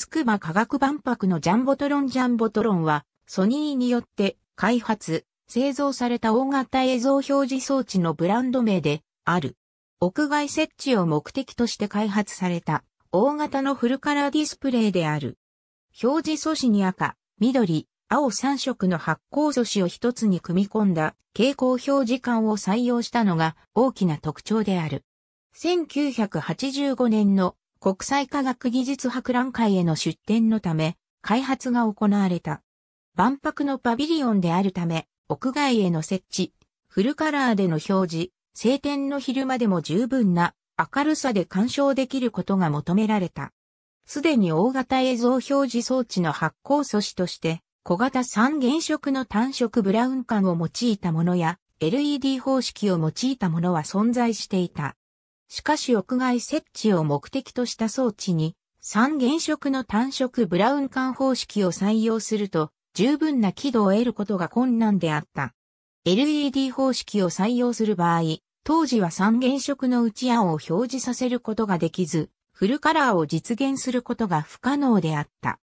つくば科学万博のジャンボトロンジャンボトロンは、ソニーによって開発、製造された大型映像表示装置のブランド名である。屋外設置を目的として開発された大型のフルカラーディスプレイである。表示素子に赤、緑、青3色の発光素子を一つに組み込んだ蛍光表示管を採用したのが大きな特徴である。1985年の国際科学技術博覧会への出展のため、開発が行われた。万博のパビリオンであるため、屋外への設置、フルカラーでの表示、晴天の昼間でも十分な明るさで鑑賞できることが求められた。すでに大型映像表示装置の発光素子として、小型三原色の単色ブラウン管を用いたものや、LED 方式を用いたものは存在していた。しかし屋外設置を目的とした装置に、三原色の単色ブラウン管方式を採用すると、十分な輝度を得ることが困難であった。LED 方式を採用する場合、当時は三原色の内青を表示させることができず、フルカラーを実現することが不可能であった。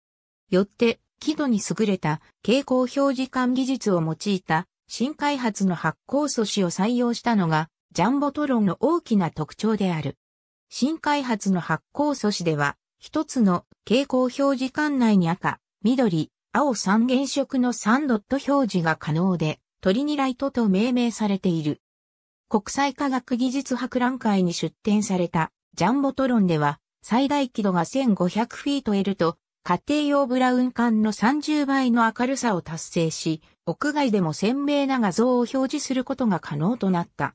よって、輝度に優れた蛍光表示管技術を用いた新開発の発光素子を採用したのがジャンボトロンの大きな特徴である。新開発の発行素子では、一つの蛍光表示管内に赤、緑、青三原色の3ドット表示が可能で、トリニライトと命名されている。国際科学技術博覧会に出展されたジャンボトロンでは、最大輝度が1500フィート L と、家庭用ブラウン管の30倍の明るさを達成し、屋外でも鮮明な画像を表示することが可能となった。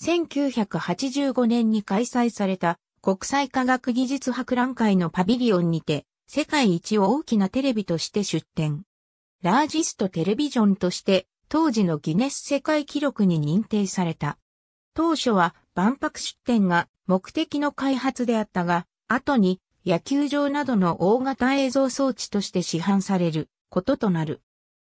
1985年に開催された国際科学技術博覧会のパビリオンにて、世界一大きなテレビとして出展。ラージストテレビジョンとして、当時のギネス世界記録に認定された。当初は万博出展が目的の開発であったが、後に野球場などの大型映像装置として市販されることとなる。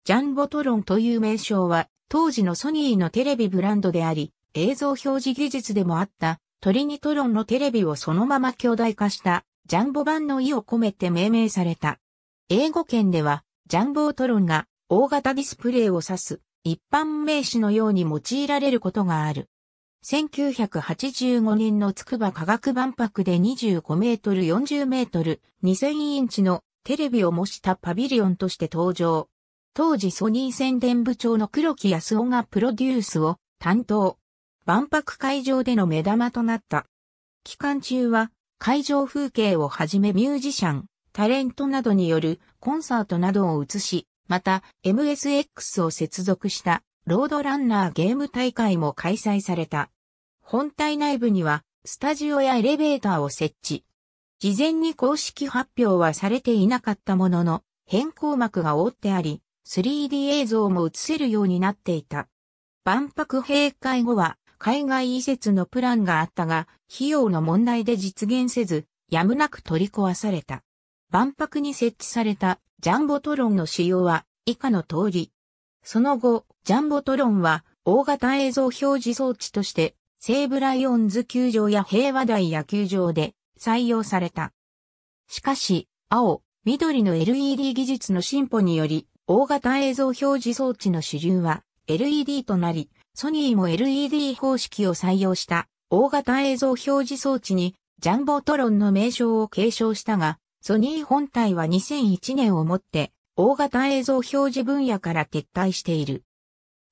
ジャンボトロンという名称は当時のソニーのテレビブランドであり、映像表示技術でもあったトリニトロンのテレビをそのまま巨大化したジャンボ版の意を込めて命名された。英語圏ではジャンボートロンが大型ディスプレイを指す一般名詞のように用いられることがある。1985年の筑波科学万博で25メートル40メートル2000インチのテレビを模したパビリオンとして登場。当時ソニー宣伝部長の黒木康夫がプロデュースを担当。万博会場での目玉となった。期間中は会場風景をはじめミュージシャン、タレントなどによるコンサートなどを映し、また MSX を接続したロードランナーゲーム大会も開催された。本体内部にはスタジオやエレベーターを設置。事前に公式発表はされていなかったものの、変更幕が覆ってあり、3D 映像も映せるようになっていた。万博閉会後は、海外移設のプランがあったが、費用の問題で実現せず、やむなく取り壊された。万博に設置されたジャンボトロンの使用は以下の通り。その後、ジャンボトロンは大型映像表示装置として西武ライオンズ球場や平和台野球場で採用された。しかし、青、緑の LED 技術の進歩により、大型映像表示装置の主流は LED となり、ソニーも LED 方式を採用した大型映像表示装置にジャンボトロンの名称を継承したが、ソニー本体は2001年をもって大型映像表示分野から撤退している。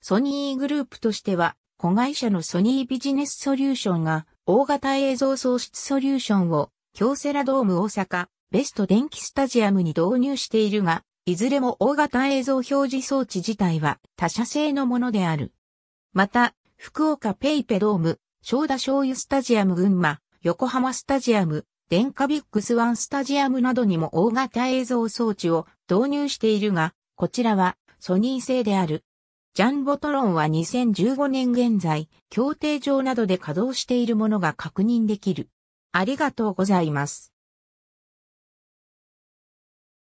ソニーグループとしては、子会社のソニービジネスソリューションが大型映像創出ソリューションを京セラドーム大阪ベスト電気スタジアムに導入しているが、いずれも大型映像表示装置自体は他社製のものである。また、福岡ペイペドーム、正田醤油スタジアム群馬、横浜スタジアム、電化ビッグスワンスタジアムなどにも大型映像装置を導入しているが、こちらはソニー製である。ジャンボトロンは2015年現在、協定上などで稼働しているものが確認できる。ありがとうございます。